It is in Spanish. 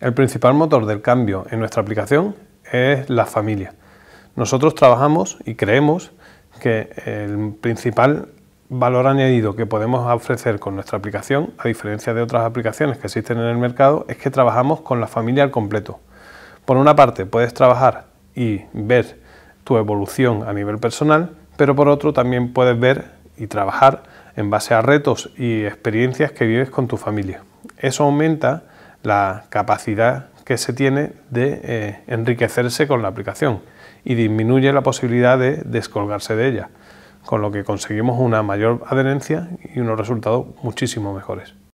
El principal motor del cambio en nuestra aplicación es la familia. Nosotros trabajamos y creemos que el principal valor añadido que podemos ofrecer con nuestra aplicación, a diferencia de otras aplicaciones que existen en el mercado, es que trabajamos con la familia al completo. Por una parte, puedes trabajar y ver tu evolución a nivel personal, pero por otro también puedes ver y trabajar en base a retos y experiencias que vives con tu familia. Eso aumenta la capacidad que se tiene de eh, enriquecerse con la aplicación y disminuye la posibilidad de descolgarse de ella, con lo que conseguimos una mayor adherencia y unos resultados muchísimo mejores.